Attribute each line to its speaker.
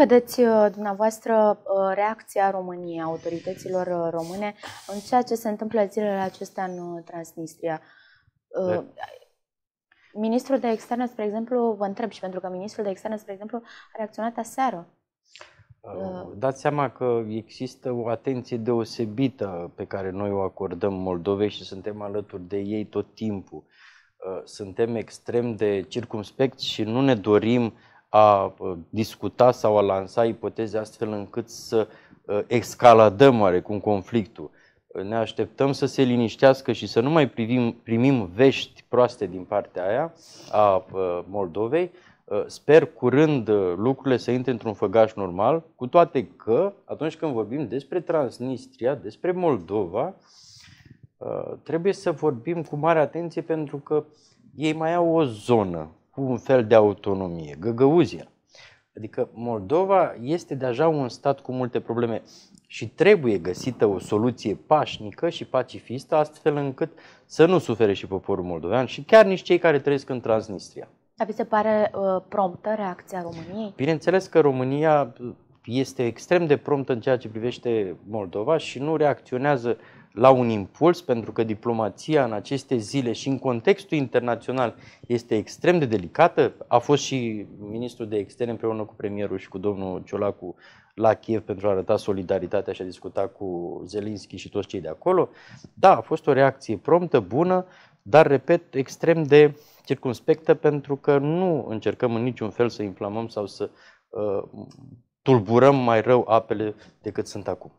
Speaker 1: vedeți uh, dumneavoastră uh, reacția României, autorităților uh, române, în ceea ce se întâmplă zilele acestea în Transnistria? De... Da. Ministrul de externe, spre exemplu, vă întreb și pentru că ministrul de externe, spre exemplu, a reacționat aseară.
Speaker 2: Dați seama că există o atenție deosebită pe care noi o acordăm Moldovei și suntem alături de ei tot timpul. Suntem extrem de circumspecti și nu ne dorim uh, a uh, discuta sau a lansa ipoteze astfel încât să uh, escaladăm oarecum conflictul. Ne așteptăm să se liniștească și să nu mai privim, primim vești proaste din partea aia a uh, Moldovei. Sper curând lucrurile să intre într-un făgaș normal, cu toate că atunci când vorbim despre Transnistria, despre Moldova, trebuie să vorbim cu mare atenție pentru că ei mai au o zonă cu un fel de autonomie, Găgăuzia. Adică Moldova este deja un stat cu multe probleme și trebuie găsită o soluție pașnică și pacifistă, astfel încât să nu sufere și poporul moldovean și chiar nici cei care trăiesc în Transnistria.
Speaker 1: Dar vi se pare uh, promptă reacția României?
Speaker 2: Bineînțeles că România este extrem de promptă în ceea ce privește Moldova și nu reacționează uh, la un impuls, pentru că diplomația în aceste zile și în contextul internațional este extrem de delicată. A fost și ministrul de externe împreună cu premierul și cu domnul Ciolacu la Kiev pentru a arăta solidaritatea și a discuta cu Zelinski și toți cei de acolo. Da, a fost o reacție promptă, bună, dar, repet, extrem de circumspectă pentru că nu încercăm în niciun fel să inflamăm sau să uh, tulburăm mai rău apele decât sunt acum.